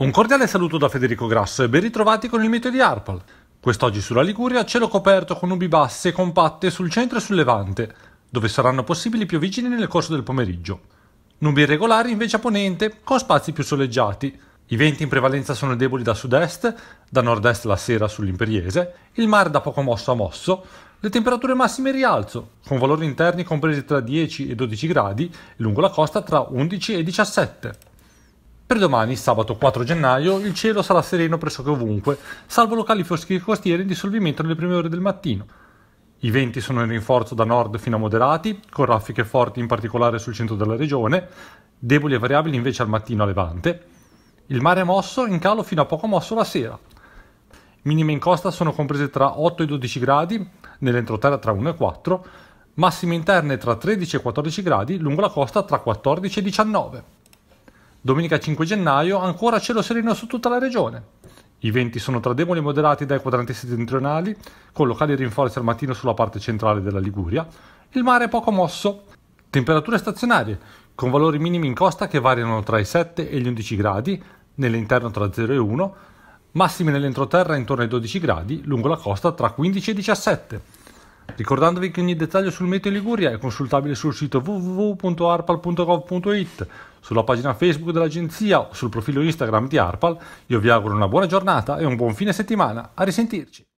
Un cordiale saluto da Federico Grasso e ben ritrovati con il mito di Arpal. Quest'oggi sulla Liguria cielo coperto con nubi basse e compatte sul centro e sul levante, dove saranno possibili piovigini nel corso del pomeriggio. Nubi irregolari invece a ponente, con spazi più soleggiati. I venti in prevalenza sono deboli da sud-est, da nord-est la sera sull'imperiese, il mare da poco mosso a mosso, le temperature massime in rialzo, con valori interni compresi tra 10 e 12 gradi, lungo la costa tra 11 e 17. Per domani, sabato 4 gennaio, il cielo sarà sereno pressoché ovunque, salvo locali foschi costieri in dissolvimento nelle prime ore del mattino. I venti sono in rinforzo da nord fino a moderati, con raffiche forti in particolare sul centro della regione, deboli e variabili invece al mattino a levante. Il mare è mosso, in calo fino a poco mosso la sera. Minime in costa sono comprese tra 8 e 12 gradi, nell'entroterra tra 1 e 4, massime interne tra 13 e 14 gradi, lungo la costa tra 14 e 19. Domenica 5 gennaio ancora cielo sereno su tutta la regione. I venti sono tra deboli e moderati dai quadranti settentrionali, con locali rinforzi al mattino sulla parte centrale della Liguria. Il mare è poco mosso. Temperature stazionarie, con valori minimi in costa che variano tra i 7 e gli 11 gradi, nell'interno tra 0 e 1, massimi nell'entroterra intorno ai 12 gradi, lungo la costa tra 15 e 17 ricordandovi che ogni dettaglio sul meteo Liguria è consultabile sul sito www.arpal.gov.it, sulla pagina Facebook dell'agenzia o sul profilo Instagram di Arpal. Io vi auguro una buona giornata e un buon fine settimana. A risentirci!